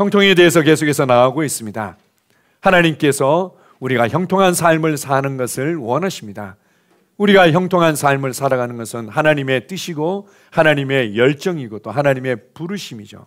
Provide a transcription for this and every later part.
형통에 대해서 계속해서 나가고 있습니다. 하나님께서 우리가 형통한 삶을 사는 것을 원하십니다. 우리가 형통한 삶을 살아가는 것은 하나님의 뜻이고 하나님의 열정이고 또 하나님의 부르심이죠.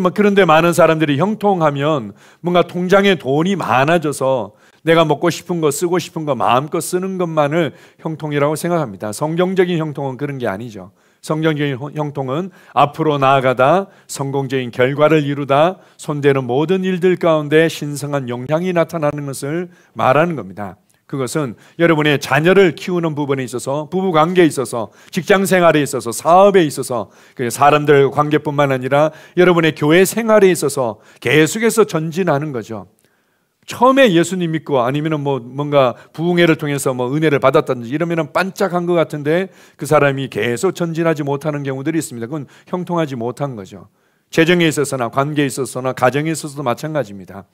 뭐 그런데 많은 사람들이 형통하면 뭔가 통장에 돈이 많아져서 내가 먹고 싶은 거 쓰고 싶은 거 마음껏 쓰는 것만을 형통이라고 생각합니다. 성경적인 형통은 그런 게 아니죠. 성경적인 형통은 앞으로 나아가다 성공적인 결과를 이루다 손대는 모든 일들 가운데 신성한 영향이 나타나는 것을 말하는 겁니다. 그것은 여러분의 자녀를 키우는 부분에 있어서 부부 관계에 있어서 직장 생활에 있어서 사업에 있어서 사람들 관계뿐만 아니라 여러분의 교회 생활에 있어서 계속해서 전진하는 거죠. 처음에 예수님 믿고 아니면뭐 뭔가 부흥회를 통해서 뭐 은혜를 받았다든지 이러면 반짝한 것 같은데 그 사람이 계속 전진하지 못하는 경우들이 있습니다. 그건 형통하지 못한 거죠. 재정에 있어서나 관계에 있어서나 가정에 있어서도 마찬가지입니다.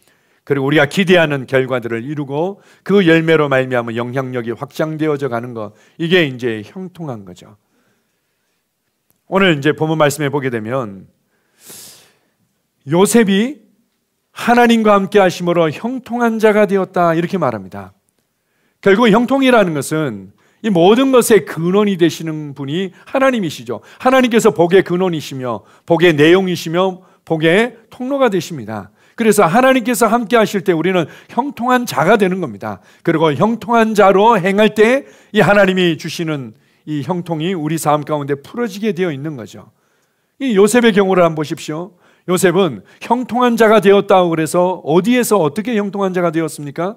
그리고 우리가 기대하는 결과들을 이루고 그 열매로 말미암아 영향력이 확장되어져 가는 것 이게 이제 형통한 거죠. 오늘 이제 본문 말씀해 보게 되면 요셉이 하나님과 함께 하심으로 형통한 자가 되었다 이렇게 말합니다. 결국 형통이라는 것은 이 모든 것의 근원이 되시는 분이 하나님이시죠. 하나님께서 복의 근원이시며 복의 내용이시며 복의 통로가 되십니다. 그래서 하나님께서 함께 하실 때 우리는 형통한 자가 되는 겁니다. 그리고 형통한 자로 행할 때 이 하나님이 주시는 이 형통이 우리 삶 가운데 풀어지게 되어 있는 거죠. 이 요셉의 경우를 한번 보십시오. 요셉은 형통한 자가 되었다고 그래서 어디에서 어떻게 형통한 자가 되었습니까?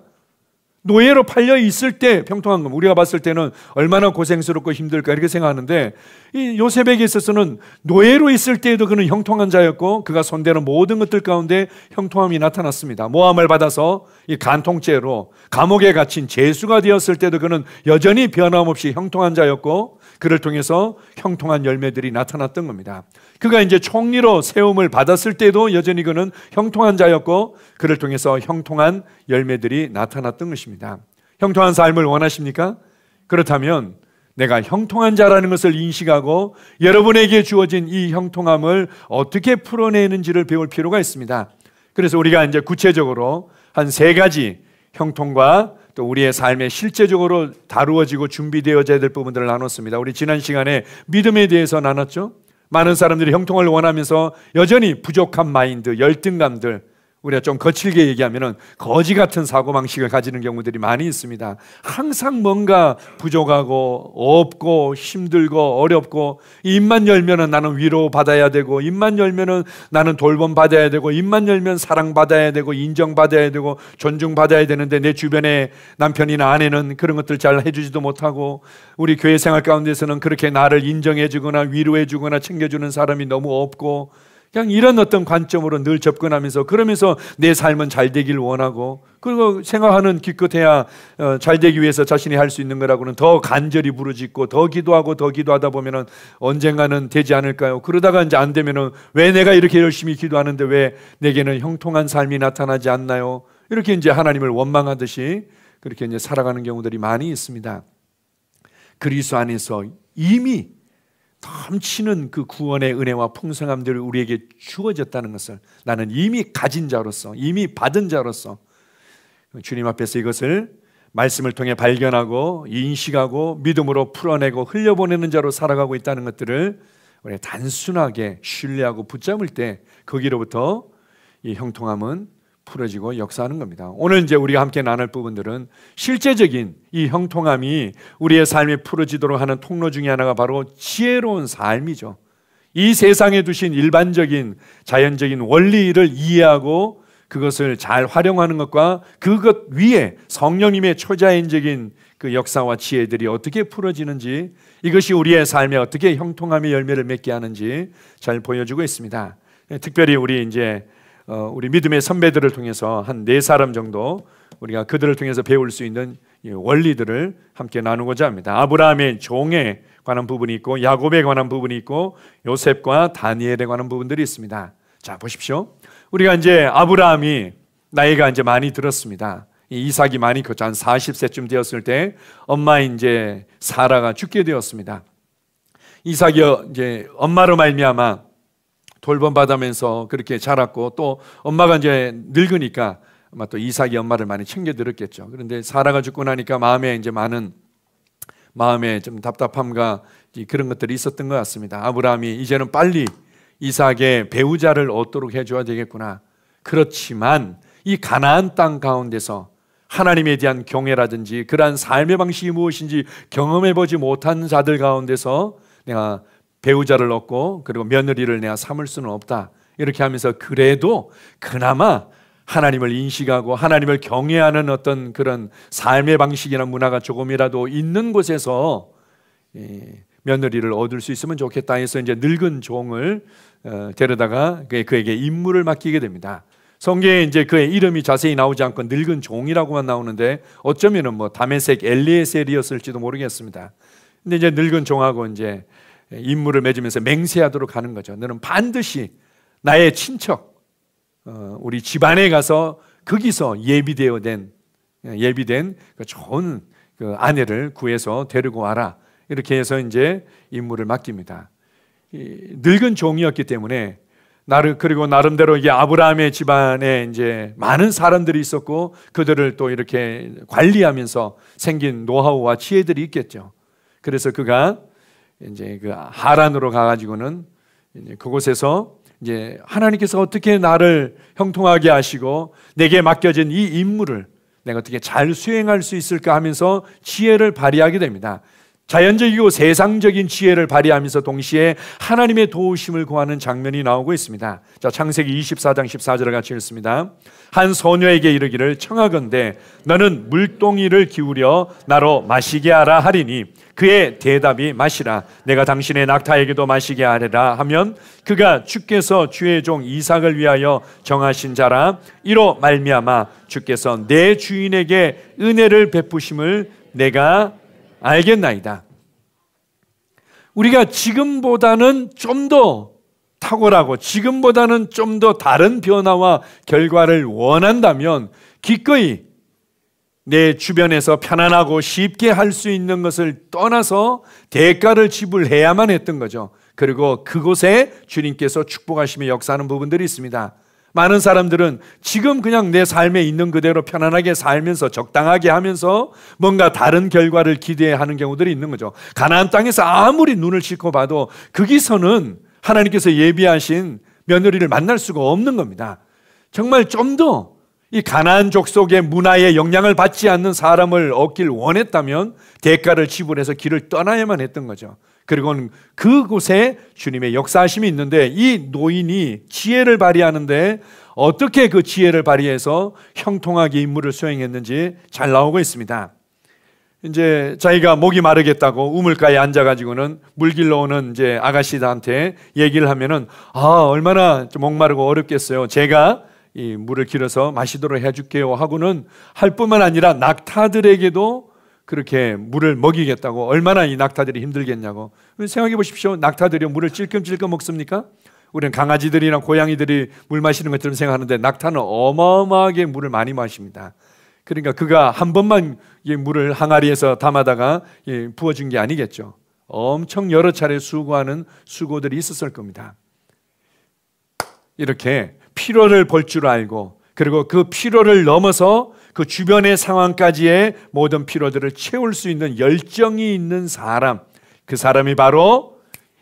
노예로 팔려 있을 때 평통한 금 우리가 봤을 때는 얼마나 고생스럽고 힘들까 이렇게 생각하는데 이 요셉에게 있어서는 노예로 있을 때에도 그는 형통한 자였고 그가 손대는 모든 것들 가운데 형통함이 나타났습니다. 모함을 받아서 이 간통죄로 감옥에 갇힌 죄수가 되었을 때도 그는 여전히 변함없이 형통한 자였고 그를 통해서 형통한 열매들이 나타났던 겁니다. 그가 이제 총리로 세움을 받았을 때도 여전히 그는 형통한 자였고 그를 통해서 형통한 열매들이 나타났던 것입니다. 형통한 삶을 원하십니까? 그렇다면 내가 형통한 자라는 것을 인식하고 여러분에게 주어진 이 형통함을 어떻게 풀어내는지를 배울 필요가 있습니다. 그래서 우리가 이제 구체적으로 한 세 가지 형통과 또 우리의 삶에 실제적으로 다루어지고 준비되어져야 될 부분들을 나눴습니다. 우리 지난 시간에 믿음에 대해서 나눴죠. 많은 사람들이 형통을 원하면서 여전히 부족한 마인드, 열등감들, 우리가 좀 거칠게 얘기하면은 거지 같은 사고방식을 가지는 경우들이 많이 있습니다. 항상 뭔가 부족하고 없고 힘들고 어렵고 입만 열면은 나는 위로 받아야 되고 입만 열면은 나는 돌봄 받아야 되고 입만 열면 사랑 받아야 되고 인정 받아야 되고 존중 받아야 되는데 내 주변에 남편이나 아내는 그런 것들 잘 해주지도 못하고 우리 교회 생활 가운데서는 그렇게 나를 인정해주거나 위로해주거나 챙겨주는 사람이 너무 없고 그냥 이런 어떤 관점으로 늘 접근하면서 그러면서 내 삶은 잘 되길 원하고 그리고 생각하는 기껏해야 어, 잘 되기 위해서 자신이 할 수 있는 거라고는 더 간절히 부르짖고 더 기도하고 더 기도하다 보면은 언젠가는 되지 않을까요? 그러다가 이제 안 되면은 왜 내가 이렇게 열심히 기도하는데 왜 내게는 형통한 삶이 나타나지 않나요? 이렇게 이제 하나님을 원망하듯이 그렇게 이제 살아가는 경우들이 많이 있습니다. 그리스 안에서 이미 넘치는 그 구원의 은혜와 풍성함들을 우리에게 주어졌다는 것을 나는 이미 가진 자로서 이미 받은 자로서 주님 앞에서 이것을 말씀을 통해 발견하고 인식하고 믿음으로 풀어내고 흘려보내는 자로 살아가고 있다는 것들을 우리 단순하게 신뢰하고 붙잡을 때 거기로부터 이 형통함은 풀어지고 역사하는 겁니다. 오늘 이제 우리가 함께 나눌 부분들은 실제적인 이 형통함이 우리의 삶이 풀어지도록 하는 통로 중의 하나가 바로 지혜로운 삶이죠. 이 세상에 두신 일반적인 자연적인 원리를 이해하고 그것을 잘 활용하는 것과 그것 위에 성령님의 초자연적인 그 역사와 지혜들이 어떻게 풀어지는지 이것이 우리의 삶에 어떻게 형통함의 열매를 맺게 하는지 잘 보여주고 있습니다. 예, 특별히 우리 이제 어, 우리 믿음의 선배들을 통해서 한 네 사람 정도 우리가 그들을 통해서 배울 수 있는 원리들을 함께 나누고자 합니다. 아브라함의 종에 관한 부분이 있고 야곱에 관한 부분이 있고 요셉과 다니엘에 관한 부분들이 있습니다. 자 보십시오. 우리가 이제 아브라함이 나이가 이제 많이 들었습니다. 이삭이 많이 컸죠. 한 40세쯤 되었을 때 엄마 이제 사라가 죽게 되었습니다. 이삭이 이제 엄마로 말미암아 돌봄받으면서 그렇게 자랐고 또 엄마가 이제 늙으니까 아마 또 이삭이 엄마를 많이 챙겨들었겠죠 그런데 사라가 죽고 나니까 마음에 이제 많은 마음에 좀 답답함과 그런 것들이 있었던 것 같습니다. 아브라함이 이제는 빨리 이삭의 배우자를 얻도록 해줘야 되겠구나. 그렇지만 이 가나안 땅 가운데서 하나님에 대한 경외라든지 그러한 삶의 방식이 무엇인지 경험해 보지 못한 자들 가운데서 내가 배우자를 얻고 그리고 며느리를 내가 삼을 수는 없다. 이렇게 하면서 그래도 그나마 하나님을 인식하고 하나님을 경외하는 어떤 그런 삶의 방식이나 문화가 조금이라도 있는 곳에서 예, 며느리를 얻을 수 있으면 좋겠다 해서 이제 늙은 종을 어, 데려다가 그에게 임무를 맡기게 됩니다. 성경에 이제 그의 이름이 자세히 나오지 않고 늙은 종이라고만 나오는데 어쩌면은 뭐 다메섹 엘리에셀이었을지도 모르겠습니다. 근데 이제 늙은 종하고 이제 예, 임무를 맺으면서 맹세하도록 하는 거죠. 너는 반드시 나의 친척, 어, 우리 집안에 가서 거기서 예비되어 된 예, 예비된 그 좋은 그 아내를 구해서 데리고 와라. 이렇게 해서 이제 임무를 맡깁니다. 늙은 종이었기 때문에 나를 그리고 나름대로 이 아브라함의 집안에 이제 많은 사람들이 있었고 그들을 또 이렇게 관리하면서 생긴 노하우와 지혜들이 있겠죠. 그래서 그가 이제 그 하란으로 가가지고는 이제 그곳에서 이제 하나님께서 어떻게 나를 형통하게 하시고 내게 맡겨진 이 임무를 내가 어떻게 잘 수행할 수 있을까 하면서 지혜를 발휘하게 됩니다. 자연적이고 세상적인 지혜를 발휘하면서 동시에 하나님의 도우심을 구하는 장면이 나오고 있습니다. 자, 창세기 24장 14절을 같이 읽습니다. 한 소녀에게 이르기를 청하건대 너는 물동이를 기울여 나로 마시게 하라 하리니 그의 대답이 마시라 내가 당신의 낙타에게도 마시게 하리라 하면 그가 주께서 주의 종 이삭을 위하여 정하신 자라 이로 말미암아 주께서 내 주인에게 은혜를 베푸심을 내가 알겠나이다. 우리가 지금보다는 좀 더 탁월하고 지금보다는 좀 더 다른 변화와 결과를 원한다면 기꺼이 내 주변에서 편안하고 쉽게 할 수 있는 것을 떠나서 대가를 지불해야만 했던 거죠. 그리고 그곳에 주님께서 축복하시며 역사하는 부분들이 있습니다. 많은 사람들은 지금 그냥 내 삶에 있는 그대로 편안하게 살면서 적당하게 하면서 뭔가 다른 결과를 기대하는 경우들이 있는 거죠. 가나안 땅에서 아무리 눈을 씻고 봐도 거기서는 하나님께서 예비하신 며느리를 만날 수가 없는 겁니다. 정말 좀 더 이 가나안 족속의 문화에 영향을 받지 않는 사람을 얻길 원했다면 대가를 지불해서 길을 떠나야만 했던 거죠. 그리고는 그곳에 주님의 역사심이 있는데 이 노인이 지혜를 발휘하는데 어떻게 그 지혜를 발휘해서 형통하게 임무를 수행했는지 잘 나오고 있습니다. 이제 자기가 목이 마르겠다고 우물가에 앉아가지고는 물 길러 오는 이제 아가씨한테 얘기를 하면은 아 얼마나 목마르고 어렵겠어요. 제가 이 물을 길어서 마시도록 해줄게요 하고는 할 뿐만 아니라 낙타들에게도 그렇게 물을 먹이겠다고 얼마나 이 낙타들이 힘들겠냐고. 생각해 보십시오. 낙타들이 물을 찔끔찔끔 먹습니까? 우리는 강아지들이나 고양이들이 물 마시는 것처럼 생각하는데 낙타는 어마어마하게 물을 많이 마십니다. 그러니까 그가 한 번만 이 물을 항아리에서 담아다가 부어준 게 아니겠죠. 엄청 여러 차례 수고하는 수고들이 있었을 겁니다. 이렇게 피로를 볼 줄 알고 그리고 그 피로를 넘어서 그 주변의 상황까지의 모든 필요들을 채울 수 있는 열정이 있는 사람. 그 사람이 바로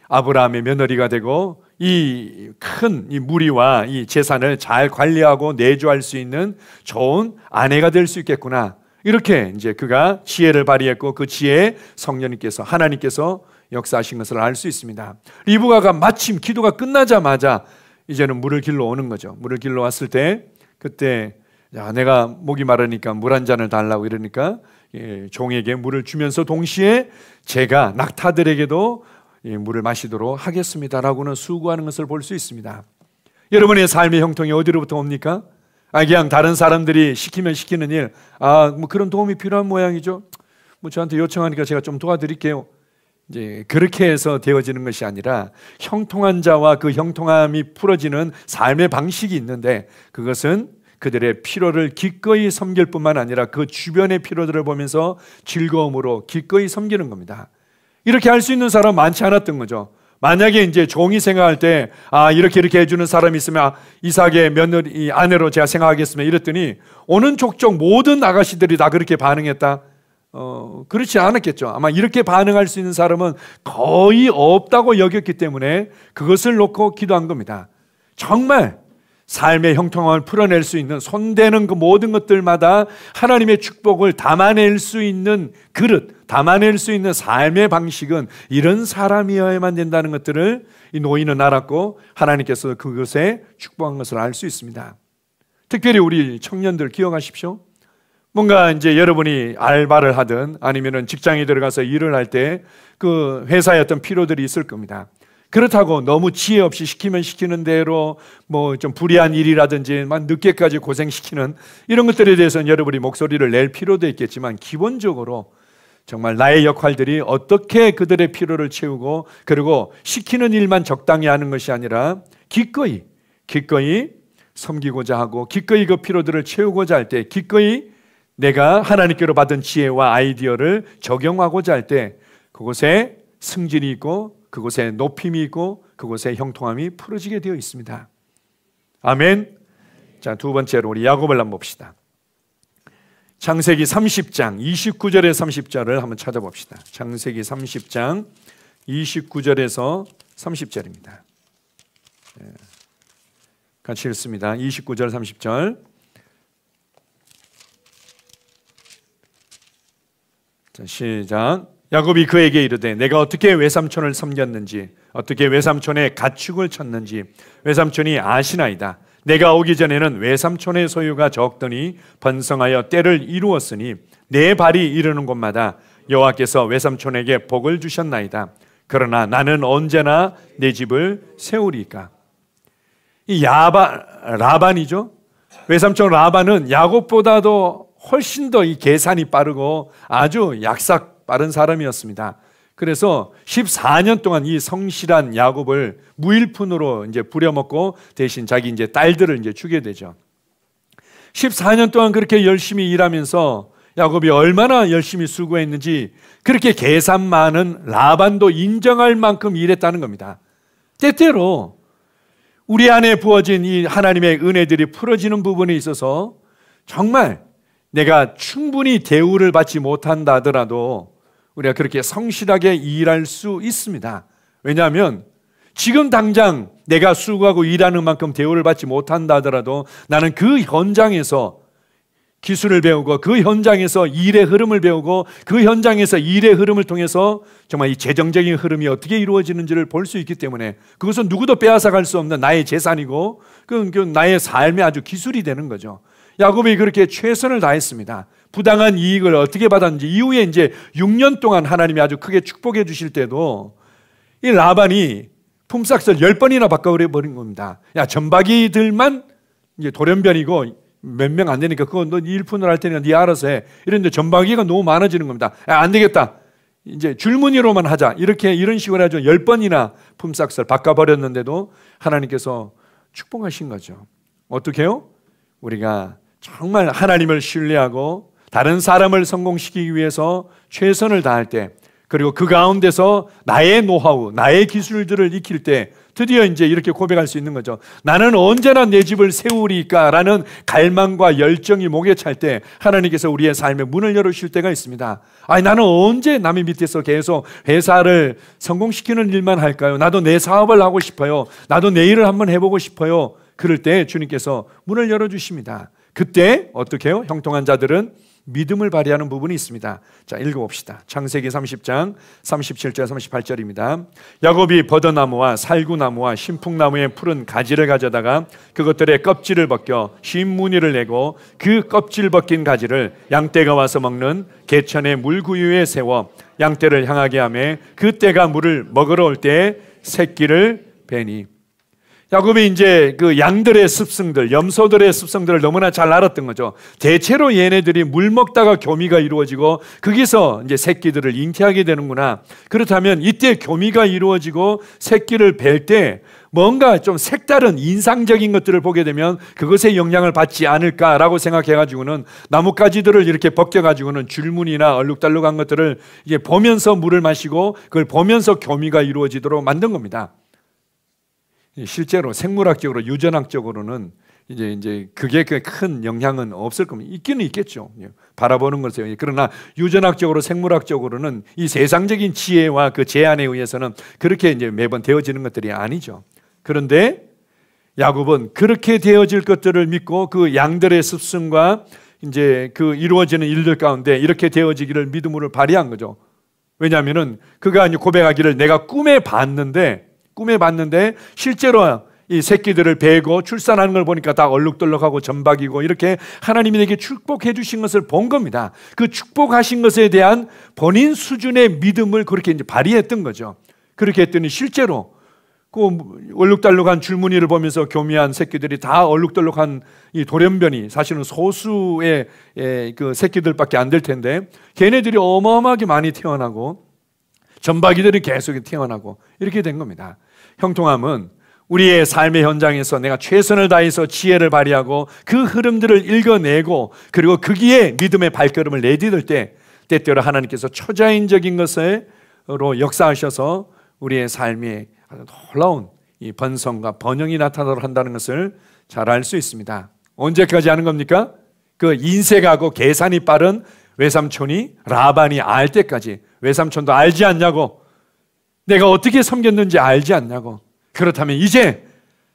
아브라함의 며느리가 되고 이 큰 이 무리와 이 재산을 잘 관리하고 내조할 수 있는 좋은 아내가 될 수 있겠구나. 이렇게 이제 그가 지혜를 발휘했고 그 지혜에 성령님께서 하나님께서 역사하신 것을 알 수 있습니다. 리브가가 마침 기도가 끝나자마자 이제는 물을 길러 오는 거죠. 물을 길러 왔을 때 그때 야, 내가 목이 마르니까 물 한 잔을 달라고 이러니까 예, 종에게 물을 주면서 동시에 제가 낙타들에게도 예, 물을 마시도록 하겠습니다라고는 수고하는 것을 볼 수 있습니다. 여러분의 삶의 형통이 어디로부터 옵니까? 아, 그냥 다른 사람들이 시키면 시키는 일, 아, 뭐 그런 도움이 필요한 모양이죠. 뭐 저한테 요청하니까 제가 좀 도와드릴게요. 이제 그렇게 해서 되어지는 것이 아니라 형통한 자와 그 형통함이 풀어지는 삶의 방식이 있는데 그것은 그들의 피로를 기꺼이 섬길 뿐만 아니라 그 주변의 피로들을 보면서 즐거움으로 기꺼이 섬기는 겁니다. 이렇게 할 수 있는 사람 많지 않았던 거죠. 만약에 이제 종이 생각할 때, 아, 이렇게 이렇게 해주는 사람이 있으면, 아, 이삭의 며느리, 아내로 제가 생각하겠으면 이랬더니, 오는 족족 모든 아가씨들이 다 그렇게 반응했다. 어, 그렇지 않았겠죠. 아마 이렇게 반응할 수 있는 사람은 거의 없다고 여겼기 때문에 그것을 놓고 기도한 겁니다. 정말 삶의 형통함을 풀어낼 수 있는 손대는 그 모든 것들마다 하나님의 축복을 담아낼 수 있는 그릇, 담아낼 수 있는 삶의 방식은 이런 사람이어야만 된다는 것들을 이 노인은 알았고 하나님께서 그것에 축복한 것을 알 수 있습니다. 특별히 우리 청년들 기억하십시오. 뭔가 이제 여러분이 알바를 하든 아니면은 직장에 들어가서 일을 할 때 그 회사의 어떤 피로들이 있을 겁니다. 그렇다고 너무 지혜 없이 시키면 시키는 대로 뭐 좀 불이한 일이라든지 막 늦게까지 고생시키는 이런 것들에 대해서는 여러분이 목소리를 낼 필요도 있겠지만 기본적으로 정말 나의 역할들이 어떻게 그들의 피로를 채우고 그리고 시키는 일만 적당히 하는 것이 아니라 기꺼이 기꺼이 섬기고자 하고 기꺼이 그피로들을 채우고자 할 때 기꺼이 내가 하나님께로 받은 지혜와 아이디어를 적용하고자 할 때 그곳에 승진이 있고 그곳에 높임이 있고 그곳에 형통함이 풀어지게 되어 있습니다. 아멘. 자, 두 번째로 우리 야곱을 한번 봅시다. 창세기 30장 29절에 30절을 한번 찾아봅시다. 창세기 30장 29절에서 30절입니다. 예. 같이 읽습니다. 29절 30절. 자, 시작. 야곱이 그에게 이르되 내가 어떻게 외삼촌을 섬겼는지 어떻게 외삼촌의 가축을 쳤는지 외삼촌이 아시나이다. 내가 오기 전에는 외삼촌의 소유가 적더니 번성하여 때를 이루었으니 내 발이 이르는 곳마다 여호와께서 외삼촌에게 복을 주셨나이다. 그러나 나는 언제나 내 집을 세우리까. 이 야바 라반이죠. 외삼촌 라반은 야곱보다도 훨씬 더 이 계산이 빠르고 아주 약삭 빠른 사람이었습니다. 그래서 14년 동안 이 성실한 야곱을 무일푼으로 이제 부려먹고 대신 자기 이제 딸들을 이제 주게 되죠. 14년 동안 그렇게 열심히 일하면서 야곱이 얼마나 열심히 수고했는지 그렇게 계산 많은 라반도 인정할 만큼 일했다는 겁니다. 때때로 우리 안에 부어진 이 하나님의 은혜들이 풀어지는 부분에 있어서 정말 내가 충분히 대우를 받지 못한다 하더라도 우리가 그렇게 성실하게 일할 수 있습니다. 왜냐하면 지금 당장 내가 수고하고 일하는 만큼 대우를 받지 못한다 하더라도 나는 그 현장에서 기술을 배우고 그 현장에서 일의 흐름을 배우고 그 현장에서 일의 흐름을 통해서 정말 이 재정적인 흐름이 어떻게 이루어지는지를 볼 수 있기 때문에 그것은 누구도 빼앗아갈 수 없는 나의 재산이고 그건 그 나의 삶의 아주 기술이 되는 거죠. 야곱이 그렇게 최선을 다했습니다. 부당한 이익을 어떻게 받았는지 이후에 이제 6년 동안 하나님이 아주 크게 축복해 주실 때도 이 라반이 품삯을 10번이나 바꿔버려 버린 겁니다. 야, 전박이들만 이제 돌연변이고 몇 명 안 되니까 그건 너 일푼을 할 테니까 네 알아서 해. 이런데 전박이가 너무 많아지는 겁니다. 야, 안 되겠다. 이제 줄무늬로만 하자. 이렇게 이런 식으로 아주 10번이나 품삯을 바꿔버렸는데도 하나님께서 축복하신 거죠. 어떻게요? 우리가 정말 하나님을 신뢰하고 다른 사람을 성공시키기 위해서 최선을 다할 때 그리고 그 가운데서 나의 노하우, 나의 기술들을 익힐 때 드디어 이제 이렇게 고백할 수 있는 거죠. 나는 언제나 내 집을 세우리까라는 갈망과 열정이 목에 찰 때 하나님께서 우리의 삶의 문을 열으실 때가 있습니다. 아니 나는 언제 남의 밑에서 계속 회사를 성공시키는 일만 할까요? 나도 내 사업을 하고 싶어요. 나도 내 일을 한번 해보고 싶어요. 그럴 때 주님께서 문을 열어주십니다. 그때 어떻게 해요? 형통한 자들은 믿음을 발휘하는 부분이 있습니다. 자, 읽어봅시다. 창세기 30장 37절 38절입니다. 야곱이 버드나무와 살구나무와 신풍나무의 푸른 가지를 가져다가 그것들의 껍질을 벗겨 흰 무늬를 내고 그 껍질 벗긴 가지를 양떼가 와서 먹는 개천의 물구유에 세워 양떼를 향하게 하며 그때가 물을 먹으러 올 때 새끼를 베니 야곱이 이제 그 양들의 습성들, 염소들의 습성들을 너무나 잘 알았던 거죠. 대체로 얘네들이 물 먹다가 교미가 이루어지고 거기서 이제 새끼들을 잉태하게 되는구나. 그렇다면 이때 교미가 이루어지고 새끼를 뵐때 뭔가 좀 색다른 인상적인 것들을 보게 되면 그것에 영향을 받지 않을까라고 생각해가지고는 나뭇가지들을 이렇게 벗겨가지고는 줄무늬나 얼룩달룩한 것들을 이제 보면서 물을 마시고 그걸 보면서 교미가 이루어지도록 만든 겁니다. 실제로 생물학적으로 유전학적으로는 이제 이제 그게 큰 영향은 없을 겁니다. 있기는 있겠죠. 예. 바라보는 것에 그러나 유전학적으로 생물학적으로는 이 세상적인 지혜와 그 제안에 의해서는 그렇게 이제 매번 되어지는 것들이 아니죠. 그런데 야곱은 그렇게 되어질 것들을 믿고 그 양들의 습승과 이제 그 이루어지는 일들 가운데 이렇게 되어지기를 믿음으로 발휘한 거죠. 왜냐하면은 그가 고백하기를 내가 꿈에 봤는데 꿈에 봤는데 실제로 이 새끼들을 베고 출산하는 걸 보니까 다 얼룩덜룩하고 점박이고 이렇게 하나님이 내게 축복해 주신 것을 본 겁니다. 그 축복하신 것에 대한 본인 수준의 믿음을 그렇게 이제 발휘했던 거죠. 그렇게 했더니 실제로 그 얼룩덜룩한 줄무늬를 보면서 교미한 새끼들이 다 얼룩덜룩한 이 돌연변이 사실은 소수의 예, 그 새끼들밖에 안 될 텐데 걔네들이 어마어마하게 많이 태어나고 점박이들이 계속 튀어나오고 이렇게 된 겁니다. 형통함은 우리의 삶의 현장에서 내가 최선을 다해서 지혜를 발휘하고 그 흐름들을 읽어내고 그리고 거기에 믿음의 발걸음을 내딛을 때 때때로 하나님께서 초자연적인 것으로 역사하셔서 우리의 삶에 아주 놀라운 이 번성과 번영이 나타나도록 한다는 것을 잘 알 수 있습니다. 언제까지 하는 겁니까? 그 인색하고 계산이 빠른 외삼촌이 라반이 알 때까지 외삼촌도 알지 않냐고. 내가 어떻게 섬겼는지 알지 않냐고. 그렇다면 이제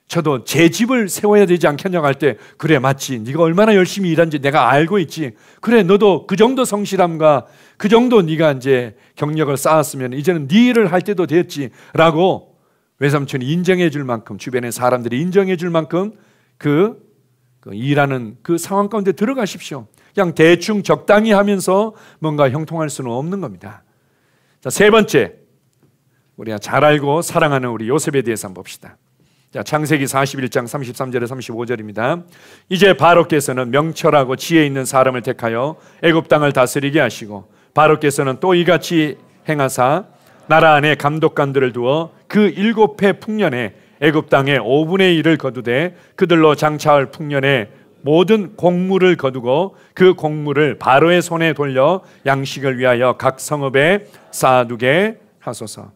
저도 제 집을 세워야 되지 않겠냐고 할 때 그래 맞지 네가 얼마나 열심히 일한지 내가 알고 있지 그래 너도 그 정도 성실함과 그 정도 네가 이제 경력을 쌓았으면 이제는 네 일을 할 때도 됐지라고 외삼촌이 인정해 줄 만큼 주변의 사람들이 인정해 줄 만큼 그, 그 일하는 그 상황 가운데 들어가십시오 그냥 대충 적당히 하면서 뭔가 형통할 수는 없는 겁니다 자, 세 번째. 우리가 잘 알고 사랑하는 우리 요셉에 대해서 한번 봅시다. 자, 창세기 41장 33절에 35절입니다. 이제 바로께서는 명철하고 지혜 있는 사람을 택하여 애굽 땅을 다스리게 하시고 바로께서는 또 이같이 행하사 나라 안에 감독관들을 두어 그 일곱 해 풍년에 애굽 땅의 5분의 1을 거두되 그들로 장차할 풍년에 모든 공물을 거두고 그 공물을 바로의 손에 돌려 양식을 위하여 각 성읍에 쌓아두게 하소서.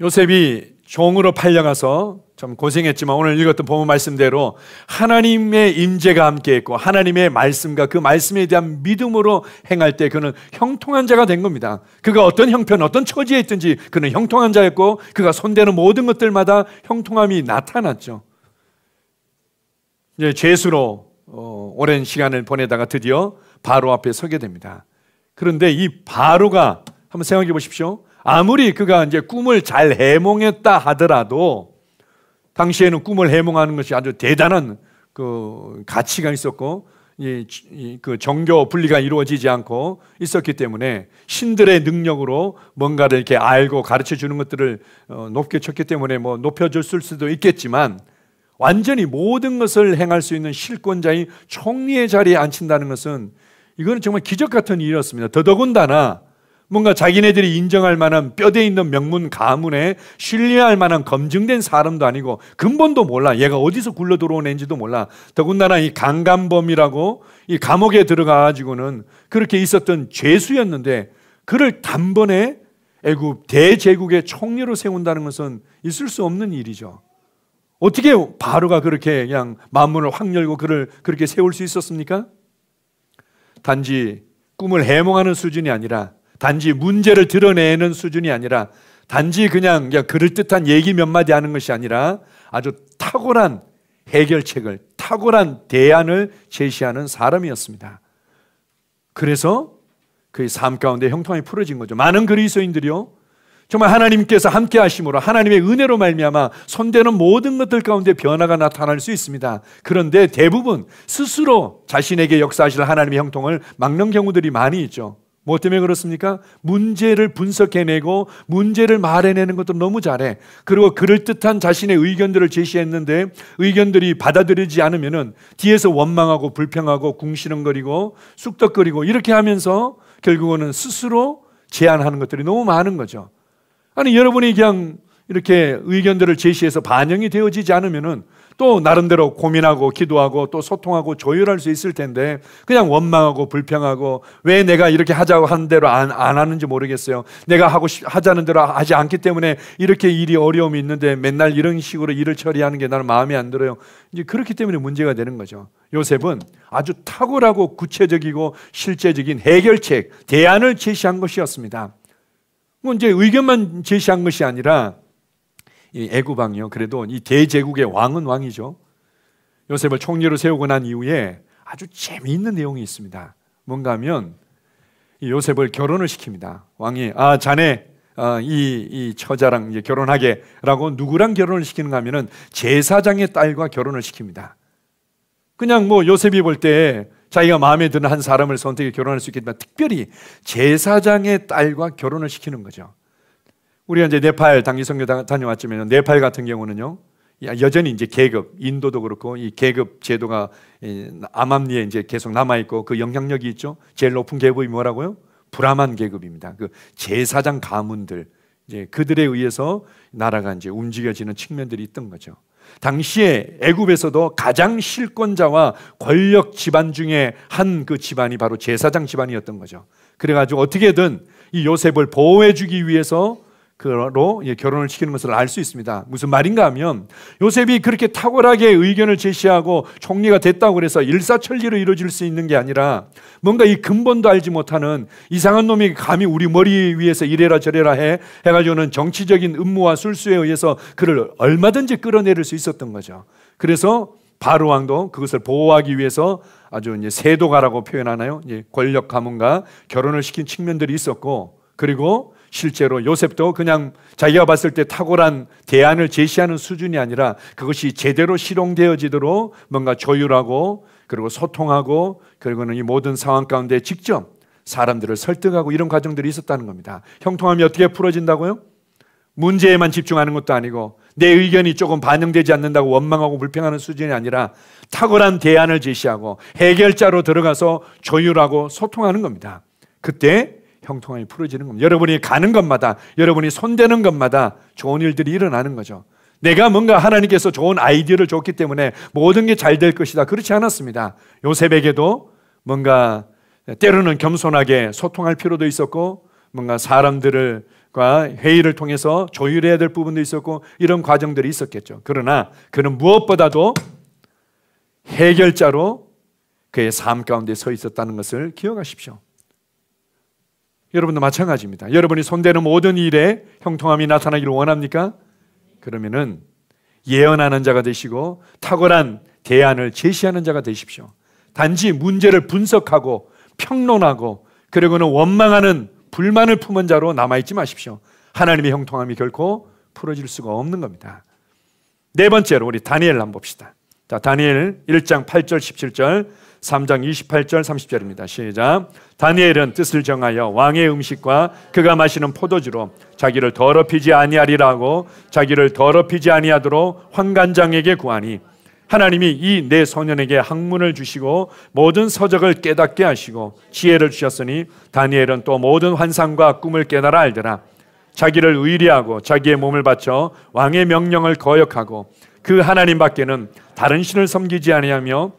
요셉이 종으로 팔려가서 참 고생했지만 오늘 읽었던 본문 말씀대로 하나님의 임재가 함께했고 하나님의 말씀과 그 말씀에 대한 믿음으로 행할 때 그는 형통한 자가 된 겁니다. 그가 어떤 형편, 어떤 처지에 있든지 그는 형통한 자였고 그가 손대는 모든 것들마다 형통함이 나타났죠. 이제 죄수로 어, 오랜 시간을 보내다가 드디어 바로 앞에 서게 됩니다. 그런데 이 바로가 한번 생각해 보십시오. 아무리 그가 이제 꿈을 잘 해몽했다 하더라도 당시에는 꿈을 해몽하는 것이 아주 대단한 그 가치가 있었고 이그 정교 분리가 이루어지지 않고 있었기 때문에 신들의 능력으로 뭔가를 이렇게 알고 가르쳐 주는 것들을 어, 높게 쳤기 때문에 뭐 높여줬을 수도 있겠지만 완전히 모든 것을 행할 수 있는 실권자인 총리의 자리에 앉힌다는 것은 이거는 정말 기적 같은 일이었습니다. 더더군다나 뭔가 자기네들이 인정할 만한 뼈대 있는 명문 가문에 신뢰할 만한 검증된 사람도 아니고 근본도 몰라. 얘가 어디서 굴러 들어온 애지도 몰라. 더군다나 이 강간범이라고 이 감옥에 들어가가지고는 그렇게 있었던 죄수였는데 그를 단번에 애국 대제국의 총리로 세운다는 것은 있을 수 없는 일이죠. 어떻게 바로가 그렇게 그냥 만문을 확 열고 그를 그렇게 세울 수 있었습니까? 단지 꿈을 해몽하는 수준이 아니라 단지 문제를 드러내는 수준이 아니라 단지 그냥, 그냥 그럴듯한 얘기 몇 마디 하는 것이 아니라 아주 탁월한 해결책을 탁월한 대안을 제시하는 사람이었습니다. 그래서 그의 삶 가운데 형통이 풀어진 거죠. 많은 그리스인들이요 정말 하나님께서 함께 하심으로 하나님의 은혜로 말미암아 손대는 모든 것들 가운데 변화가 나타날 수 있습니다. 그런데 대부분 스스로 자신에게 역사하실 하나님의 형통을 막는 경우들이 많이 있죠. 뭐 때문에 그렇습니까? 문제를 분석해내고 문제를 말해내는 것도 너무 잘해. 그리고 그럴듯한 자신의 의견들을 제시했는데 의견들이 받아들이지 않으면은 뒤에서 원망하고 불평하고 궁시렁거리고 쑥덕거리고 이렇게 하면서 결국은 스스로 제안하는 것들이 너무 많은 거죠. 아니 여러분이 그냥 이렇게 의견들을 제시해서 반영이 되어지지 않으면은 또 나름대로 고민하고 기도하고 또 소통하고 조율할 수 있을 텐데 그냥 원망하고 불평하고 왜 내가 이렇게 하자고 하는 대로 안, 안 하는지 모르겠어요. 내가 하고 싶, 하자는 대로 하지 않기 때문에 이렇게 일이 어려움이 있는데 맨날 이런 식으로 일을 처리하는 게 나는 마음에 안 들어요. 이제 그렇기 때문에 문제가 되는 거죠. 요셉은 아주 탁월하고 구체적이고 실제적인 해결책, 대안을 제시한 것이었습니다. 뭐 이제 의견만 제시한 것이 아니라 애구방이요. 그래도 이 대제국의 왕은 왕이죠. 요셉을 총리로 세우고 난 이후에 아주 재미있는 내용이 있습니다. 뭔가 하면 요셉을 결혼을 시킵니다. 왕이 아 자네 아, 이, 이 처자랑 이제 결혼하게라고 누구랑 결혼을 시키는가 하면은 제사장의 딸과 결혼을 시킵니다. 그냥 뭐 요셉이 볼때 자기가 마음에 드는 한 사람을 선택해 결혼할 수 있겠지만 특별히 제사장의 딸과 결혼을 시키는 거죠. 우리가 이제 네팔 단기 선교 다녀왔지만 네팔 같은 경우는요. 여전히 이제 계급, 인도도 그렇고 이 계급 제도가 암암리에 이제 계속 남아 있고 그 영향력이 있죠. 제일 높은 계급이 뭐라고요? 브라만 계급입니다. 그 제사장 가문들 이제 그들에 의해서 나라가 이제 움직여지는 측면들이 있던 거죠. 당시에 애굽에서도 가장 실권자와 권력 집안 중에 한 그 집안이 바로 제사장 집안이었던 거죠. 그래가지고 어떻게든 이 요셉을 보호해주기 위해서 그로 예, 결혼을 시키는 것을 알 수 있습니다. 무슨 말인가 하면 요셉이 그렇게 탁월하게 의견을 제시하고 총리가 됐다고 그래서 일사천리로 이루어질 수 있는 게 아니라 뭔가 이 근본도 알지 못하는 이상한 놈이 감히 우리 머리 위에서 이래라 저래라 해 해가지고는 정치적인 음모와 술수에 의해서 그를 얼마든지 끌어내릴 수 있었던 거죠. 그래서 바로 왕도 그것을 보호하기 위해서 아주 이제 세도가라고 표현하나요? 예, 권력 가문과 결혼을 시킨 측면들이 있었고 그리고 실제로 요셉도 그냥 자기가 봤을 때 탁월한 대안을 제시하는 수준이 아니라 그것이 제대로 실용되어지도록 뭔가 조율하고 그리고 소통하고 그리고는 이 모든 상황 가운데 직접 사람들을 설득하고 이런 과정들이 있었다는 겁니다. 형통함이 어떻게 풀어진다고요? 문제에만 집중하는 것도 아니고 내 의견이 조금 반영되지 않는다고 원망하고 불평하는 수준이 아니라 탁월한 대안을 제시하고 해결자로 들어가서 조율하고 소통하는 겁니다. 그때 형통함이 풀어지는 겁니다. 여러분이 가는 것마다, 여러분이 손대는 것마다 좋은 일들이 일어나는 거죠. 내가 뭔가 하나님께서 좋은 아이디어를 줬기 때문에 모든 게 잘 될 것이다. 그렇지 않았습니다. 요셉에게도 뭔가 때로는 겸손하게 소통할 필요도 있었고 뭔가 사람들과 회의를 통해서 조율해야 될 부분도 있었고 이런 과정들이 있었겠죠. 그러나 그는 무엇보다도 해결자로 그의 삶 가운데 서 있었다는 것을 기억하십시오. 여러분도 마찬가지입니다. 여러분이 손대는 모든 일에 형통함이 나타나기를 원합니까? 그러면은 예언하는 자가 되시고 탁월한 대안을 제시하는 자가 되십시오. 단지 문제를 분석하고 평론하고 그리고는 원망하는 불만을 품은 자로 남아있지 마십시오. 하나님의 형통함이 결코 풀어질 수가 없는 겁니다. 네 번째로 우리 다니엘 한번 봅시다. 자, 다니엘 1장 8절 17절 3장 28절 30절입니다. 시작. 다니엘은 뜻을 정하여 왕의 음식과 그가 마시는 포도주로 자기를 더럽히지 아니하리라고 자기를 더럽히지 아니하도록 환관장에게 구하니 하나님이 이 네 소년에게 학문을 주시고 모든 서적을 깨닫게 하시고 지혜를 주셨으니 다니엘은 또 모든 환상과 꿈을 깨달아 알더라. 자기를 의리하고 자기의 몸을 바쳐 왕의 명령을 거역하고 그 하나님 밖에는 다른 신을 섬기지 아니하며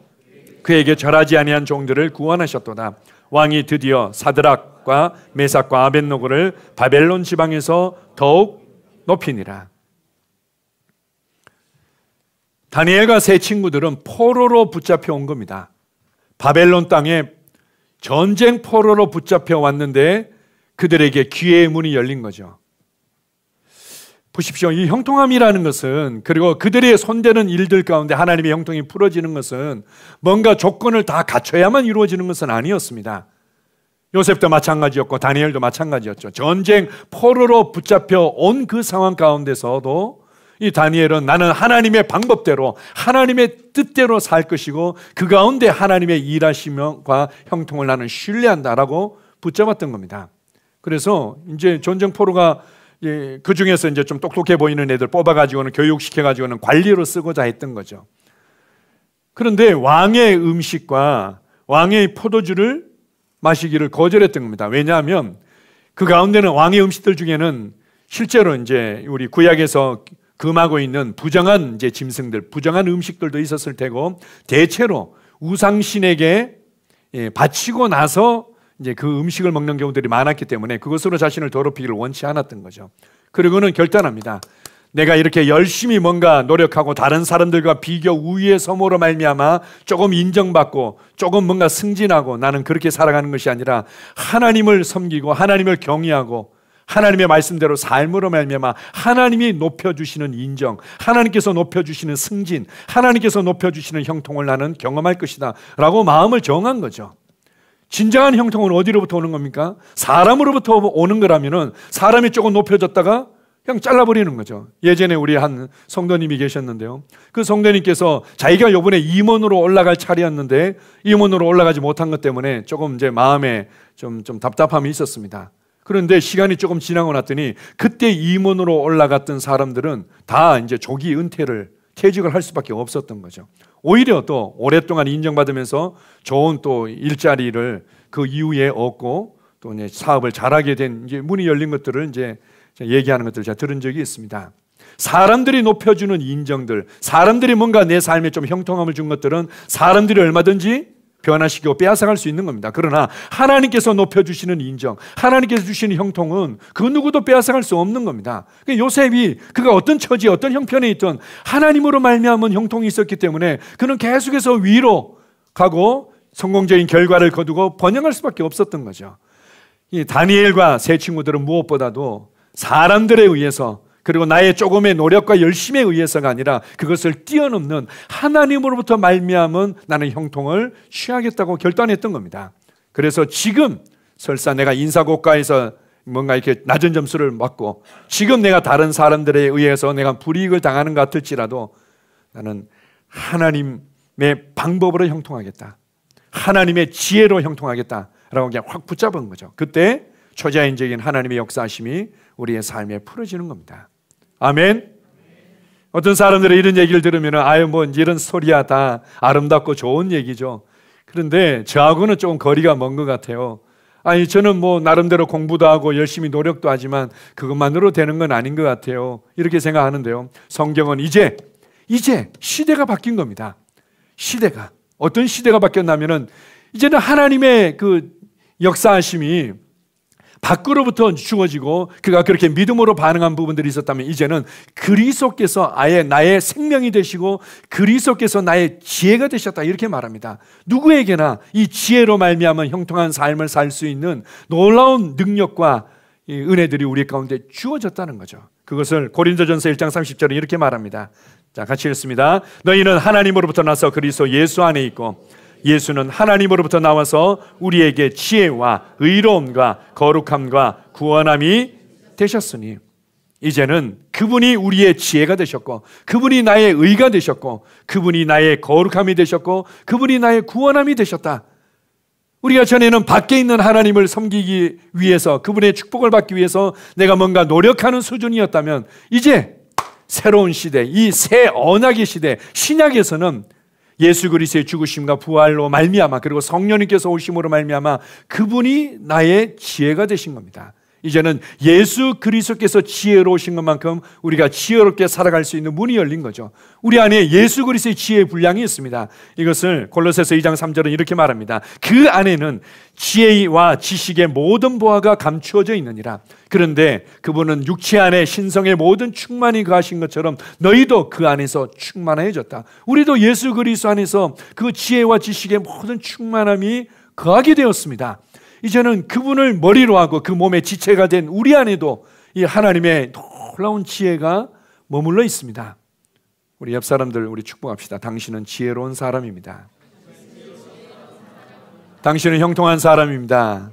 그에게 절하지 아니한 종들을 구원하셨도다. 왕이 드디어 사드락과 메삭과 아벤노고를 바벨론 지방에서 더욱 높이니라. 다니엘과 세 친구들은 포로로 붙잡혀 온 겁니다. 바벨론 땅에 전쟁 포로로 붙잡혀 왔는데 그들에게 기회의 문이 열린 거죠. 보십시오. 이 형통함이라는 것은 그리고 그들의 손대는 일들 가운데 하나님의 형통이 풀어지는 것은 뭔가 조건을 다 갖춰야만 이루어지는 것은 아니었습니다. 요셉도 마찬가지였고 다니엘도 마찬가지였죠. 전쟁 포로로 붙잡혀 온 그 상황 가운데서도 이 다니엘은 나는 하나님의 방법대로 하나님의 뜻대로 살 것이고 그 가운데 하나님의 일하심과 형통을 나는 신뢰한다라고 붙잡았던 겁니다. 그래서 이제 전쟁 포로가 예, 그 중에서 이제 좀 똑똑해 보이는 애들 뽑아가지고는 교육시켜가지고는 관리로 쓰고자 했던 거죠. 그런데 왕의 음식과 왕의 포도주를 마시기를 거절했던 겁니다. 왜냐하면 그 가운데는 왕의 음식들 중에는 실제로 이제 우리 구약에서 금하고 있는 부정한 이제 짐승들, 부정한 음식들도 있었을 테고 대체로 우상신에게 예, 바치고 나서 이제 그 음식을 먹는 경우들이 많았기 때문에 그것으로 자신을 더럽히기를 원치 않았던 거죠. 그리고는 결단합니다. 내가 이렇게 열심히 뭔가 노력하고 다른 사람들과 비교 우위의 섬으로 말미암아 조금 인정받고 조금 뭔가 승진하고 나는 그렇게 살아가는 것이 아니라 하나님을 섬기고 하나님을 경외하고 하나님의 말씀대로 삶으로 말미암아 하나님이 높여 주시는 인정, 하나님께서 높여 주시는 승진, 하나님께서 높여 주시는 형통을 나는 경험할 것이다라고 마음을 정한 거죠. 진정한 형통은 어디로부터 오는 겁니까? 사람으로부터 오는 거라면은 사람이 조금 높여졌다가 그냥 잘라버리는 거죠. 예전에 우리 한 성도님이 계셨는데요. 그 성도님께서 자기가 요번에 임원으로 올라갈 차례였는데 임원으로 올라가지 못한 것 때문에 조금 이제 마음에 좀, 좀 답답함이 있었습니다. 그런데 시간이 조금 지나고 났더니 그때 임원으로 올라갔던 사람들은 다 이제 조기 은퇴를 퇴직을 할 수밖에 없었던 거죠. 오히려 또 오랫동안 인정받으면서 좋은 또 일자리를 그 이후에 얻고 또 이제 사업을 잘하게 된 이제 문이 열린 것들을 이제 얘기하는 것들을 제가 들은 적이 있습니다. 사람들이 높여주는 인정들, 사람들이 뭔가 내 삶에 좀 형통함을 준 것들은 사람들이 얼마든지 변화시키고 빼앗아갈 수 있는 겁니다. 그러나 하나님께서 높여주시는 인정, 하나님께서 주시는 형통은 그 누구도 빼앗아갈 수 없는 겁니다. 그 요셉이 그가 어떤 처지, 어떤 형편에 있던 하나님으로 말미암은 형통이 있었기 때문에 그는 계속해서 위로 가고 성공적인 결과를 거두고 번영할 수밖에 없었던 거죠. 이 다니엘과 세 친구들은 무엇보다도 사람들에 의해서 그리고 나의 조금의 노력과 열심에 의해서가 아니라 그것을 뛰어넘는 하나님으로부터 말미암은 나는 형통을 취하겠다고 결단했던 겁니다. 그래서 지금 설사 내가 인사고과에서 뭔가 이렇게 낮은 점수를 맞고 지금 내가 다른 사람들에 의해서 내가 불이익을 당하는 것 같을지라도 나는 하나님의 방법으로 형통하겠다. 하나님의 지혜로 형통하겠다라고 그냥 확 붙잡은 거죠. 그때 초자연적인 하나님의 역사심이 우리의 삶에 풀어지는 겁니다. 아멘. 어떤 사람들의 이런 얘기를 들으면 아유 뭐 이런 소리야 다 아름답고 좋은 얘기죠. 그런데 저하고는 조금 거리가 먼 것 같아요. 아니 저는 뭐 나름대로 공부도 하고 열심히 노력도 하지만 그것만으로 되는 건 아닌 것 같아요. 이렇게 생각하는데요. 성경은 이제 이제 시대가 바뀐 겁니다. 시대가 어떤 시대가 바뀌었냐면은 이제는 하나님의 그 역사하심이 밖으로부터 주어지고 그가 그렇게 믿음으로 반응한 부분들이 있었다면 이제는 그리스도께서 아예 나의 생명이 되시고 그리스도께서 나의 지혜가 되셨다 이렇게 말합니다. 누구에게나 이 지혜로 말미암아 형통한 삶을 살 수 있는 놀라운 능력과 은혜들이 우리 가운데 주어졌다는 거죠. 그것을 고린도전서 1장 30절은 이렇게 말합니다. 자, 같이 읽습니다. 너희는 하나님으로부터 나서 그리스도 예수 안에 있고 예수는 하나님으로부터 나와서 우리에게 지혜와 의로움과 거룩함과 구원함이 되셨으니 이제는 그분이 우리의 지혜가 되셨고 그분이 나의 의가 되셨고 그분이 나의 거룩함이 되셨고 그분이 나의 구원함이 되셨다. 우리가 전에는 밖에 있는 하나님을 섬기기 위해서 그분의 축복을 받기 위해서 내가 뭔가 노력하는 수준이었다면 이제 새로운 시대, 이 새 언약의 시대, 신약에서는 예수 그리스의 죽으심과 부활로 말미암아 그리고 성령님께서 오심으로 말미암아 그분이 나의 지혜가 되신 겁니다. 이제는 예수 그리스도께서 지혜로우신 것만큼 우리가 지혜롭게 살아갈 수 있는 문이 열린 거죠. 우리 안에 예수 그리스도의 지혜의 분량이 있습니다. 이것을 골로새서 2장 3절은 이렇게 말합니다. 그 안에는 지혜와 지식의 모든 보화가 감추어져 있느니라. 그런데 그분은 육체 안에 신성의 모든 충만이 그하신 것처럼 너희도 그 안에서 충만해졌다. 우리도 예수 그리스도 안에서 그 지혜와 지식의 모든 충만함이 그하게 되었습니다. 이제는 그분을 머리로 하고 그 몸의 지체가 된 우리 안에도 이 하나님의 놀라운 지혜가 머물러 있습니다. 우리 옆 사람들 우리 축복합시다. 당신은 지혜로운 사람입니다. 당신은 형통한 사람입니다.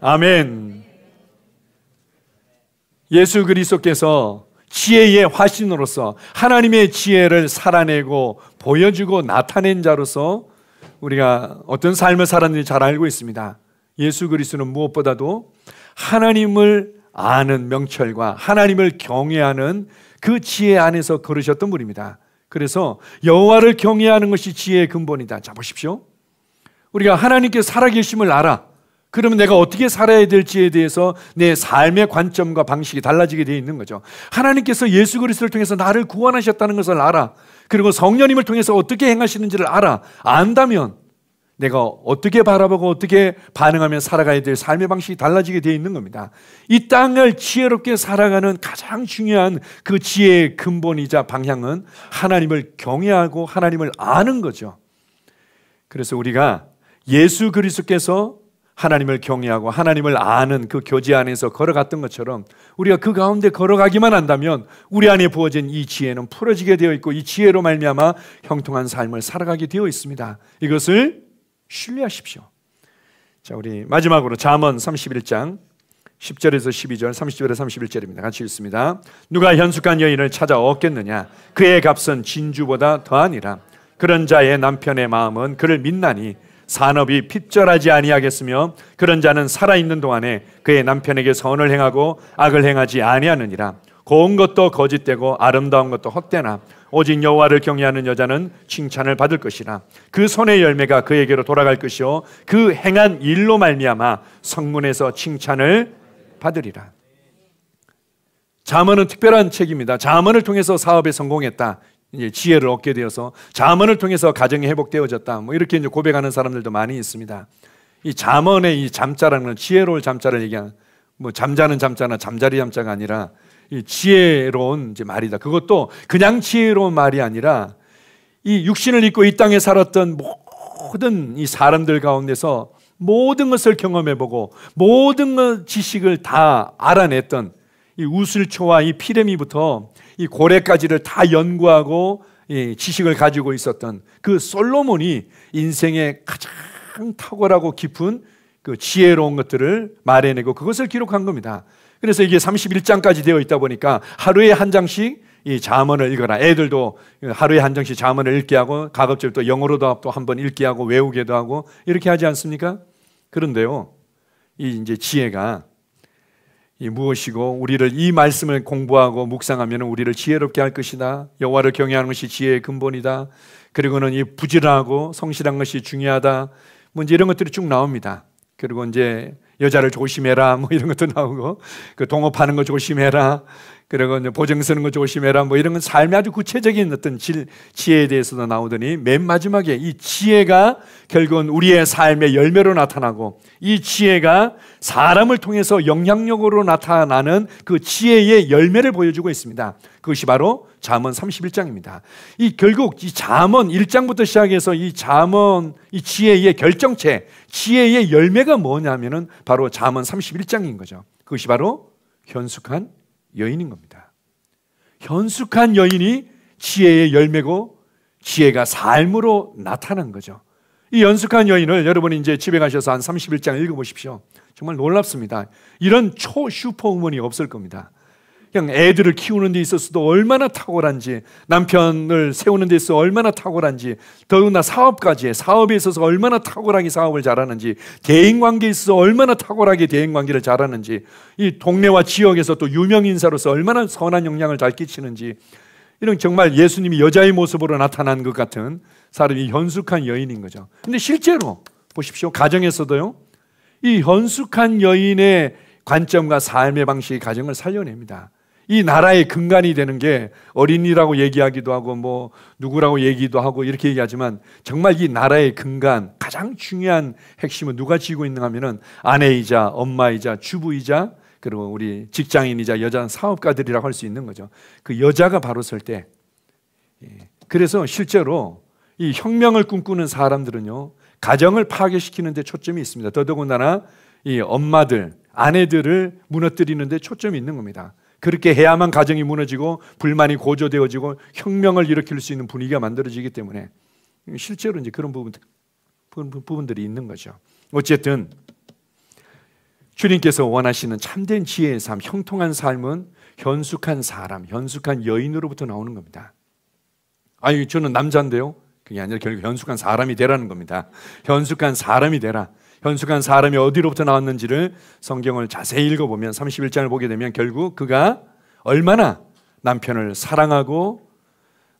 아멘. 예수 그리스도께서 지혜의 화신으로서 하나님의 지혜를 살아내고 보여주고 나타낸 자로서 우리가 어떤 삶을 살았는지 잘 알고 있습니다. 예수 그리스도는 무엇보다도 하나님을 아는 명철과 하나님을 경외하는 그 지혜 안에서 걸으셨던 분입니다. 그래서 여호와를 경외하는 것이 지혜의 근본이다. 자 보십시오. 우리가 하나님께 살아계심을 알아. 그러면 내가 어떻게 살아야 될지에 대해서 내 삶의 관점과 방식이 달라지게 되어 있는 거죠. 하나님께서 예수 그리스도를 통해서 나를 구원하셨다는 것을 알아. 그리고 성령님을 통해서 어떻게 행하시는지를 알아. 안다면 내가 어떻게 바라보고 어떻게 반응하면 살아가야 될 삶의 방식이 달라지게 되어 있는 겁니다. 이 땅을 지혜롭게 살아가는 가장 중요한 그 지혜의 근본이자 방향은 하나님을 경외하고 하나님을 아는 거죠. 그래서 우리가 예수 그리스도께서 하나님을 경외하고 하나님을 아는 그 교제 안에서 걸어갔던 것처럼 우리가 그 가운데 걸어가기만 한다면 우리 안에 부어진 이 지혜는 풀어지게 되어 있고 이 지혜로 말미암아 형통한 삶을 살아가게 되어 있습니다. 이것을 신뢰하십시오. 자, 우리 마지막으로 잠언 31장 10절에서 12절, 30절에서 31절입니다. 같이 읽습니다. 누가 현숙한 여인을 찾아 얻겠느냐? 그의 값은 진주보다 더하니라. 그런 자의 남편의 마음은 그를 믿나니 산업이 핍절하지 아니하겠으며 그런 자는 살아 있는 동안에 그의 남편에게 선을 행하고 악을 행하지 아니하느니라 고운 것도 거짓되고 아름다운 것도 헛되나 오직 여호와를 경외하는 여자는 칭찬을 받을 것이라 그 손의 열매가 그에게로 돌아갈 것이요 그 행한 일로 말미암아 성문에서 칭찬을 받으리라 자문은 특별한 책입니다. 자문을 통해서 사업에 성공했다. 이제 지혜를 얻게 되어서 자문을 통해서 가정이 회복되어졌다. 뭐 이렇게 이제 고백하는 사람들도 많이 있습니다. 이 자문의 이 잠자라는 지혜로울 잠자를 얘기하는 뭐 잠자는 잠자나 잠자리 잠자가 아니라 이 지혜로운 이제 말이다. 그것도 그냥 지혜로운 말이 아니라 이 육신을 입고 이 땅에 살았던 모든 이 사람들 가운데서 모든 것을 경험해보고 모든 지식을 다 알아냈던 이 우슬초와 이 피레미부터 이 고래까지를 다 연구하고 예, 지식을 가지고 있었던 그 솔로몬이 인생의 가장 탁월하고 깊은 그 지혜로운 것들을 말해내고 그것을 기록한 겁니다. 그래서 이게 31장까지 되어 있다 보니까 하루에 한 장씩 이 자문을 읽어라. 애들도 하루에 한 장씩 자문을 읽게 하고 가급적 또 영어로도 또한번 읽게 하고 외우게도 하고 이렇게 하지 않습니까? 그런데요. 이 이제 지혜가 이 무엇이고 우리를 이 말씀을 공부하고 묵상하면 우리를 지혜롭게 할 것이다. 여호와를 경외하는 것이 지혜의 근본이다. 그리고는 이 부지런하고 성실한 것이 중요하다. 뭐 이제 이런 것들이 쭉 나옵니다. 그리고 이제 여자를 조심해라 뭐 이런 것도 나오고 그 동업하는 거 조심해라 그리고 이제 보증 쓰는 거 조심해라 뭐 이런 건 삶의 아주 구체적인 어떤 질, 지혜에 대해서도 나오더니 맨 마지막에 이 지혜가 결국은 우리의 삶의 열매로 나타나고 이 지혜가 사람을 통해서 영향력으로 나타나는 그 지혜의 열매를 보여주고 있습니다. 그것이 바로 잠언 31장입니다. 이 결국 이 잠언 1장부터 시작해서 이 잠언 이 지혜의 결정체, 지혜의 열매가 뭐냐면은 바로 잠언 31장인 거죠. 그것이 바로 현숙한 여인인 겁니다. 현숙한 여인이 지혜의 열매고 지혜가 삶으로 나타난 거죠. 이 연숙한 여인을 여러분이 이제 집에 가셔서 한 31장 읽어보십시오. 정말 놀랍습니다. 이런 초 슈퍼우먼이 없을 겁니다. 그냥 애들을 키우는 데 있어서도 얼마나 탁월한지, 남편을 세우는 데 있어서 얼마나 탁월한지, 더구나 사업까지, 사업에 있어서 얼마나 탁월하게 사업을 잘하는지, 대인 관계에 있어서 얼마나 탁월하게 대인 관계를 잘하는지, 이 동네와 지역에서 또 유명 인사로서 얼마나 선한 영향을 잘 끼치는지, 이런 정말 예수님이 여자의 모습으로 나타난 것 같은 사람이 현숙한 여인인 거죠. 근데 실제로 보십시오. 가정에서도요. 이 현숙한 여인의 관점과 삶의 방식이 가정을 살려냅니다. 이 나라의 근간이 되는 게 어린이라고 얘기하기도 하고 뭐 누구라고 얘기도 하고 이렇게 얘기하지만 정말 이 나라의 근간 가장 중요한 핵심은 누가 지고 있는가 하면은 아내이자 엄마이자 주부이자 그리고 우리 직장인이자 여자 사업가들이라고 할 수 있는 거죠. 그 여자가 바로 설 때. 예. 그래서 실제로 이 혁명을 꿈꾸는 사람들은요. 가정을 파괴시키는 데 초점이 있습니다. 더더군다나 이 엄마들, 아내들을 무너뜨리는 데 초점이 있는 겁니다. 그렇게 해야만 가정이 무너지고 불만이 고조되어지고 혁명을 일으킬 수 있는 분위기가 만들어지기 때문에 실제로 이제 그런 부분들, 부분들이 있는 거죠. 어쨌든 주님께서 원하시는 참된 지혜의 삶, 형통한 삶은 현숙한 사람, 현숙한 여인으로부터 나오는 겁니다. 아니, 저는 남자인데요. 그게 아니라 결국 현숙한 사람이 되라는 겁니다. 현숙한 사람이 되라. 현숙한 사람이 어디로부터 나왔는지를 성경을 자세히 읽어보면 31장을 보게 되면 결국 그가 얼마나 남편을 사랑하고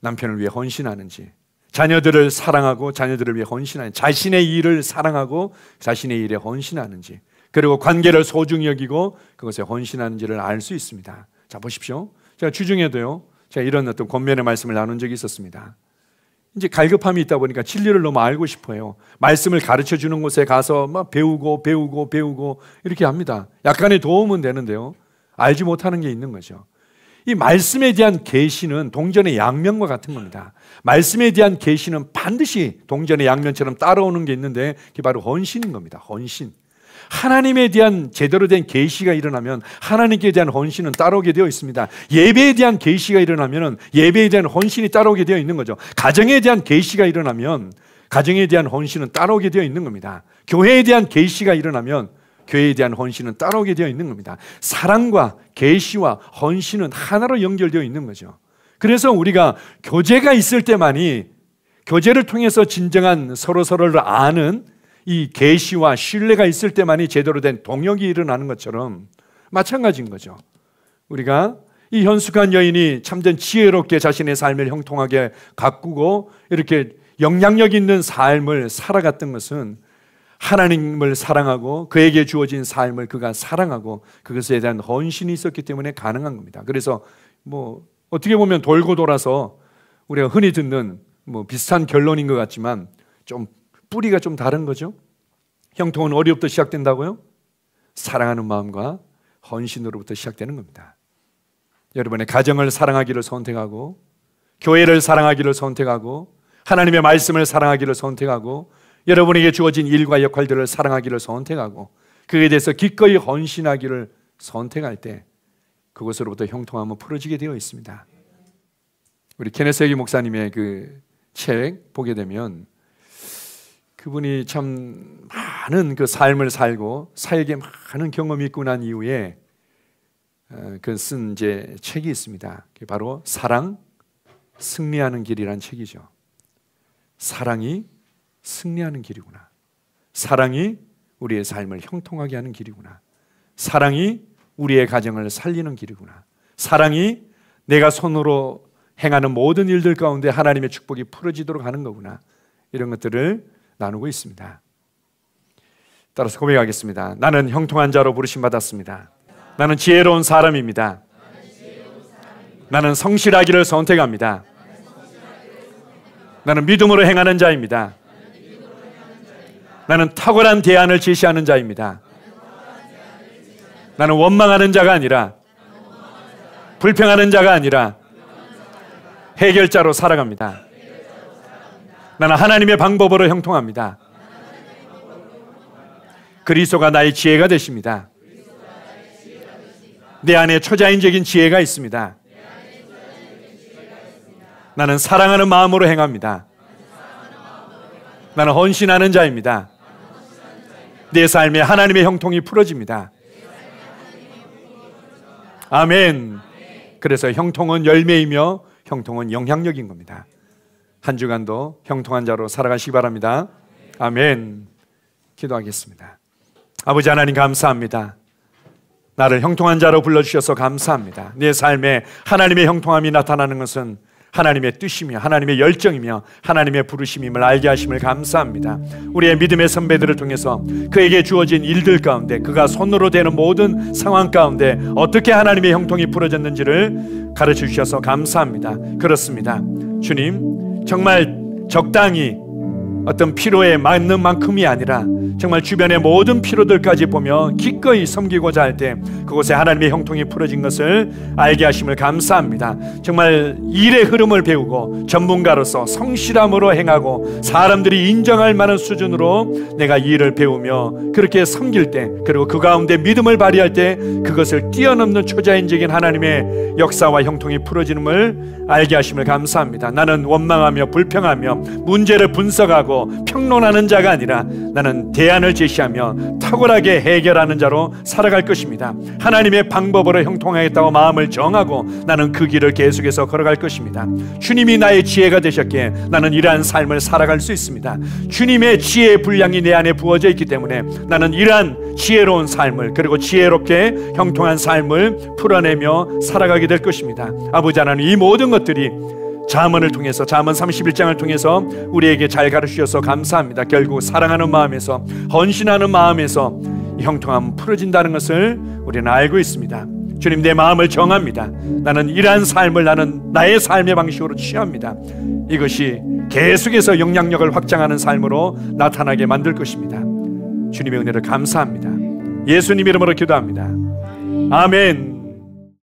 남편을 위해 헌신하는지 자녀들을 사랑하고 자녀들을 위해 헌신하는 지 자신의 일을 사랑하고 자신의 일에 헌신하는지 그리고 관계를 소중히 여기고 그것에 헌신하는지를 알 수 있습니다. 자 보십시오. 제가 주중에도요. 제가 이런 어떤 권면의 말씀을 나눈 적이 있었습니다. 이제 갈급함이 있다 보니까 진리를 너무 알고 싶어요. 말씀을 가르쳐 주는 곳에 가서 막 배우고 배우고 배우고 이렇게 합니다. 약간의 도움은 되는데요. 알지 못하는 게 있는 거죠. 이 말씀에 대한 계시는 동전의 양면과 같은 겁니다. 말씀에 대한 계시는 반드시 동전의 양면처럼 따라오는 게 있는데 그게 바로 헌신인 겁니다. 헌신. 하나님에 대한 제대로 된 계시가 일어나면 하나님께 대한 헌신은 따라오게 되어 있습니다. 예배에 대한 계시가 일어나면 예배에 대한 헌신이 따라오게 되어 있는 거죠. 가정에 대한 계시가 일어나면 가정에 대한 헌신은 따라오게 되어 있는 겁니다. 교회에 대한 계시가 일어나면 교회에 대한 헌신은 따라오게 되어 있는 겁니다. 사랑과 계시와 헌신은 하나로 연결되어 있는 거죠. 그래서 우리가 교제가 있을 때만이 교제를 통해서 진정한 서로 서로를 아는 이 계시와 신뢰가 있을 때만이 제대로 된 동역이 일어나는 것처럼 마찬가지인 거죠. 우리가 이 현숙한 여인이 참된 지혜롭게 자신의 삶을 형통하게 가꾸고 이렇게 영향력 있는 삶을 살아갔던 것은 하나님을 사랑하고 그에게 주어진 삶을 그가 사랑하고 그것에 대한 헌신이 있었기 때문에 가능한 겁니다. 그래서 뭐 어떻게 보면 돌고 돌아서 우리가 흔히 듣는 뭐 비슷한 결론인 것 같지만 좀 뿌리가 좀 다른 거죠. 형통은 어디부터 시작된다고요? 사랑하는 마음과 헌신으로부터 시작되는 겁니다. 여러분의 가정을 사랑하기를 선택하고 교회를 사랑하기를 선택하고 하나님의 말씀을 사랑하기를 선택하고 여러분에게 주어진 일과 역할들을 사랑하기를 선택하고 그에 대해서 기꺼이 헌신하기를 선택할 때 그것으로부터 형통함은 풀어지게 되어 있습니다. 우리 케네세기 목사님의 그 책 보게 되면 그분이 참 많은 그 삶을 살고 살게 에 많은 경험이 있고 난 이후에 어, 그쓴 이제 책이 있습니다. 바로 사랑 승리하는 길이란 책이죠. 사랑이 승리하는 길이구나. 사랑이 우리의 삶을 형통하게 하는 길이구나. 사랑이 우리의 가정을 살리는 길이구나. 사랑이 내가 손으로 행하는 모든 일들 가운데 하나님의 축복이 풀어지도록 하는 거구나. 이런 것들을 나누고 있습니다. 따라서 고백하겠습니다. 나는 형통한 자로 부르심 받았습니다. 나는 지혜로운 사람입니다. 나는 성실하기를 선택합니다. 나는 믿음으로 행하는 자입니다. 나는 탁월한 대안을 제시하는 자입니다. 나는 원망하는 자가 아니라 불평하는 자가 아니라 해결자로 살아갑니다. 나는 하나님의 방법으로 형통합니다. 그리스도가 나의 지혜가 되십니다. 내 안에 초자연적인 지혜가 있습니다. 나는 사랑하는 마음으로 행합니다. 나는 헌신하는 자입니다. 내 삶에 하나님의 형통이 풀어집니다. 아멘. 그래서 형통은 열매이며 형통은 영향력인 겁니다. 한 주간도 형통한 자로 살아가시기 바랍니다. 아멘. 기도하겠습니다. 아버지 하나님 감사합니다. 나를 형통한 자로 불러주셔서 감사합니다. 내 삶에 하나님의 형통함이 나타나는 것은 하나님의 뜻이며 하나님의 열정이며 하나님의 부르심임을 알게 하심을 감사합니다. 우리의 믿음의 선배들을 통해서 그에게 주어진 일들 가운데 그가 손으로 되는 모든 상황 가운데 어떻게 하나님의 형통이 풀어졌는지를 가르쳐 주셔서 감사합니다. 그렇습니다. 주님, 정말 적당히 어떤 피로에 맞는 만큼이 아니라 정말 주변의 모든 피로들까지 보며 기꺼이 섬기고자 할 때 그곳에 하나님의 형통이 풀어진 것을 알게 하심을 감사합니다. 정말 일의 흐름을 배우고 전문가로서 성실함으로 행하고 사람들이 인정할 만한 수준으로 내가 일을 배우며 그렇게 섬길 때 그리고 그 가운데 믿음을 발휘할 때 그것을 뛰어넘는 초자연적인 하나님의 역사와 형통이 풀어지는을 알게 하심을 감사합니다. 나는 원망하며 불평하며 문제를 분석하고 평론하는 자가 아니라 나는 대 대안을 제시하며 탁월하게 해결하는 자로 살아갈 것입니다. 하나님의 방법으로 형통하겠다고 마음을 정하고 나는 그 길을 계속해서 걸어갈 것입니다. 주님이 나의 지혜가 되셨기에 나는 이러한 삶을 살아갈 수 있습니다. 주님의 지혜의 분량이 내 안에 부어져 있기 때문에 나는 이러한 지혜로운 삶을 그리고 지혜롭게 형통한 삶을 풀어내며 살아가게 될 것입니다. 아버지 하나님 이 모든 것들이 자문을 통해서 자문 31장을 통해서 우리에게 잘 가르치셔서 감사합니다. 결국 사랑하는 마음에서 헌신하는 마음에서 형통함 풀어진다는 것을 우리는 알고 있습니다. 주님 내 마음을 정합니다. 나는 이러한 삶을 나는 나의 삶의 방식으로 취합니다. 이것이 계속해서 영향력을 확장하는 삶으로 나타나게 만들 것입니다. 주님의 은혜를 감사합니다. 예수님 이름으로 기도합니다. 아멘.